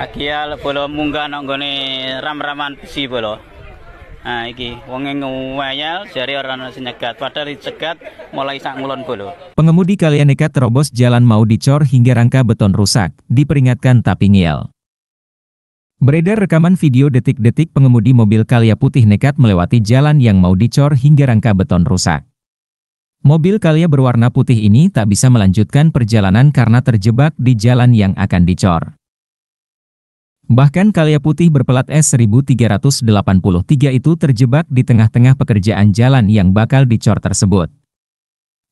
Akia polo munggah nonggoni ram-raman si polo. Nah iki wonge ngewayal jari orang senyegat padahal dicegat mulai sak ngulon polo. Pengemudi kalian nekat terobos jalan mau dicor hingga rangka beton rusak, diperingatkan tapi ngiel. Beredar rekaman video detik-detik pengemudi mobil Kalia Putih nekat melewati jalan yang mau dicor hingga rangka beton rusak. Mobil Kalia berwarna putih ini tak bisa melanjutkan perjalanan karena terjebak di jalan yang akan dicor. Bahkan Kalia Putih berpelat S1383 itu terjebak di tengah-tengah pekerjaan jalan yang bakal dicor tersebut.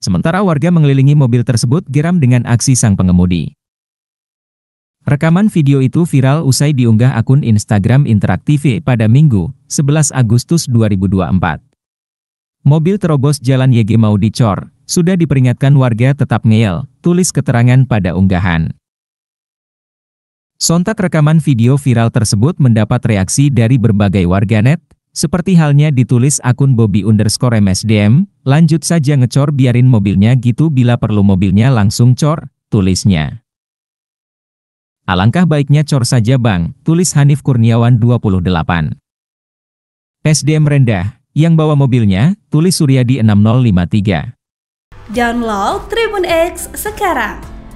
Sementara warga mengelilingi mobil tersebut geram dengan aksi sang pengemudi. Rekaman video itu viral usai diunggah akun Instagram Interaktive pada Minggu, 11 Agustus 2024. Mobil terobos jalan YG mau dicor, sudah diperingatkan warga tetap ngeyel, tulis keterangan pada unggahan. Sontak rekaman video viral tersebut mendapat reaksi dari berbagai warganet, seperti halnya ditulis akun Bobby underscore MSDM, lanjut saja ngecor biarin mobilnya gitu bila perlu mobilnya langsung cor, tulisnya. Alangkah baiknya cor saja bang, tulis Hanif Kurniawan 28. SDM rendah, yang bawa mobilnya, tulis Suryadi 6053. Download Tribun X sekarang